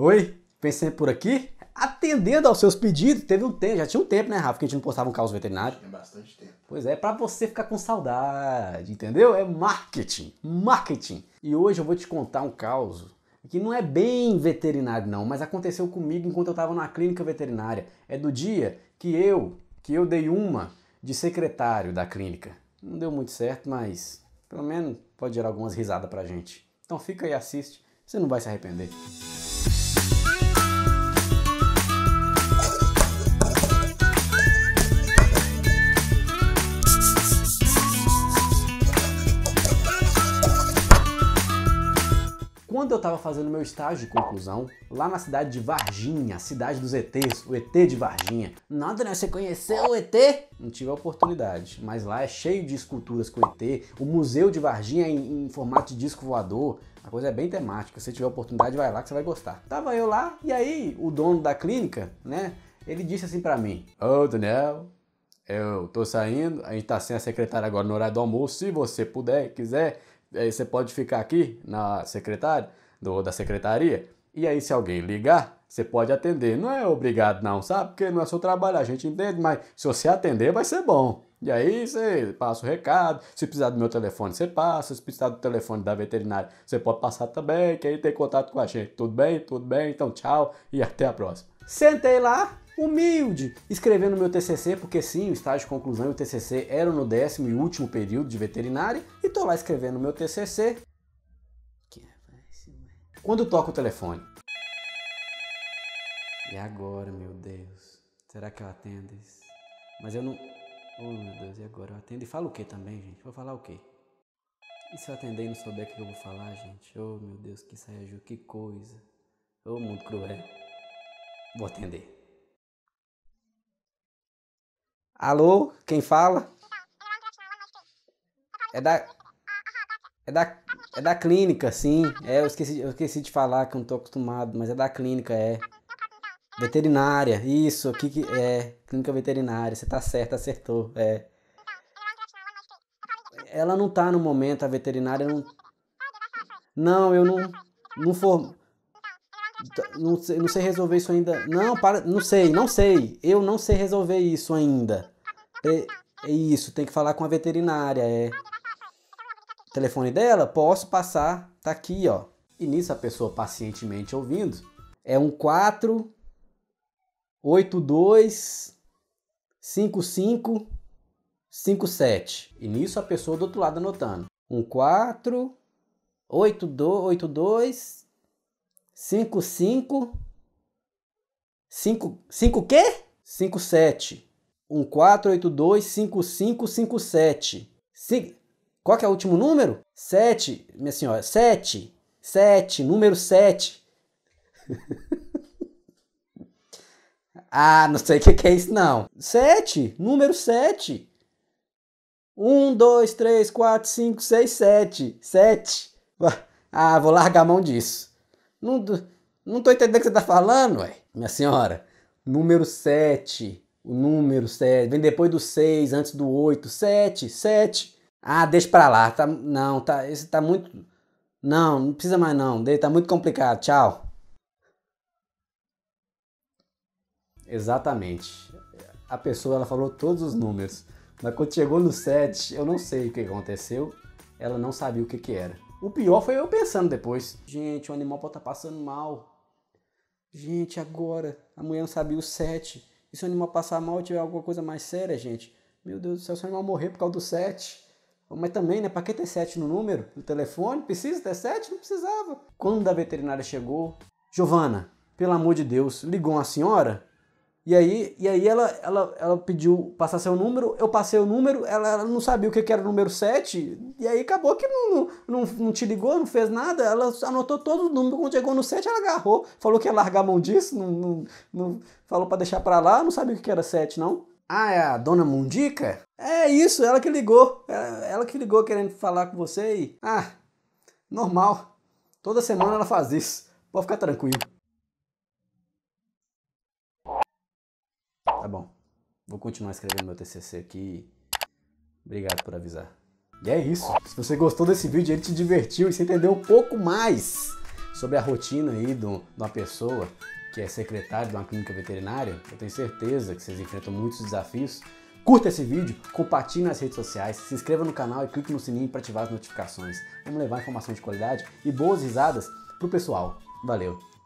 Oi, pensei por aqui. Atendendo aos seus pedidos, teve um tempo, já tinha um tempo, né, Rafa, que a gente não postava um caos veterinário. Tinha bastante tempo. Pois é, para você ficar com saudade, entendeu? É marketing, marketing. E hoje eu vou te contar um caos que não é bem veterinário não, mas aconteceu comigo enquanto eu estava na clínica veterinária. É do dia que eu, que eu dei uma de secretário da clínica. Não deu muito certo, mas pelo menos pode gerar algumas risadas pra gente. Então fica e assiste, você não vai se arrepender. Quando eu estava fazendo meu estágio de conclusão, lá na cidade de Varginha, cidade dos ETs, o ET de Varginha. Nada, né? Você conheceu o ET? Não tive a oportunidade, mas lá é cheio de esculturas com ET. O Museu de Varginha é em, em formato de disco voador. A coisa é bem temática. Se tiver a oportunidade, vai lá que você vai gostar. Tava eu lá e aí o dono da clínica, né? Ele disse assim para mim: Ô, oh, Daniel, eu tô saindo, a gente tá sem a secretária agora no horário do almoço. Se você puder, quiser, aí você pode ficar aqui na secretária, do, da secretaria, e aí se alguém ligar, você pode atender. Não é obrigado não, sabe? Porque não é seu trabalho, a gente entende, mas se você atender vai ser bom. E aí você passa o recado, se precisar do meu telefone, você passa, se precisar do telefone da veterinária, você pode passar também, que aí tem contato com a gente. Tudo bem? Tudo bem? Então tchau e até a próxima. Sentei lá, humilde, escrevendo meu TCC, porque sim, o estágio de conclusão e o TCC eram no décimo e último período de veterinária, e tô lá escrevendo meu TCC. Quando toca o telefone. E agora, meu Deus? Será que eu atendo isso? Mas eu não. Oh, meu Deus, e agora? Eu atendo e falo o que também, gente? Vou falar o quê? E se eu atender e não souber o que eu vou falar, gente? Oh, meu Deus, que saia que coisa. Oh, mundo cruel. Vou atender. Alô, quem fala? É da. É da, é da clínica, sim. É, eu esqueci, eu esqueci de falar que eu não tô acostumado, mas é da clínica, é. Veterinária, isso, aqui que é. Clínica veterinária, você tá certo, acertou, é. Ela não tá no momento, a veterinária não. Não, eu não. Não for. Então, não sei, não sei resolver isso ainda. Não, para, não sei, não sei. Eu não sei resolver isso ainda. É, é isso, tem que falar com a veterinária, é. O telefone dela? Posso passar, tá aqui, ó. E nisso a pessoa pacientemente ouvindo. É um 4 8 2 5 E nisso a pessoa do outro lado anotando. Um 4 8 2 cinco cinco cinco cinco quê? cinco sete um quatro oito dois cinco cinco cinco sete qual que é o último número? sete minha senhora, sete sete número sete ah, não sei o que, que é isso não. sete número sete um dois três quatro cinco seis sete sete Ah, vou largar a mão disso. Não, não tô entendendo o que você tá falando, ué, minha senhora. Número 7. O número 7. Vem depois do 6, antes do 8. 7, 7. Ah, deixa pra lá. Tá, não, tá, esse tá muito. Não, não precisa mais não. Tá muito complicado. Tchau. Exatamente. A pessoa ela falou todos os números. Mas quando chegou no 7, eu não sei o que aconteceu. Ela não sabia o que, que era. O pior foi eu pensando depois. Gente, o animal pode estar tá passando mal. Gente, agora. a mulher não sabia o 7. E se o animal passar mal, tiver alguma coisa mais séria, gente? Meu Deus do céu, se o animal morrer por causa do 7. Mas também, né? Pra que ter 7 no número? No telefone? Precisa ter 7? Não precisava. Quando a veterinária chegou, Giovana, pelo amor de Deus, ligou uma senhora? E aí, e aí ela, ela, ela pediu passar seu número, eu passei o número, ela, ela não sabia o que, era o número 7, e aí acabou que não, não, não te ligou, não fez nada, ela anotou todo o número, quando chegou no 7 ela agarrou, falou que ia largar a mão disso, não, não, não falou para deixar para lá, não sabia o que, que era 7 não. Ah, é a dona Mundica? É isso, ela que ligou, ela, ela que ligou querendo falar com você e... Ah, normal, toda semana ela faz isso, pode ficar tranquilo. Tá bom. Vou continuar escrevendo meu TCC aqui. Obrigado por avisar. E é isso. Se você gostou desse vídeo, ele te divertiu e você entendeu um pouco mais sobre a rotina aí de uma pessoa que é secretária de uma clínica veterinária. Eu tenho certeza que vocês enfrentam muitos desafios. Curta esse vídeo, compartilhe nas redes sociais, se inscreva no canal e clique no sininho para ativar as notificações. Vamos levar informação de qualidade e boas risadas pro pessoal. Valeu!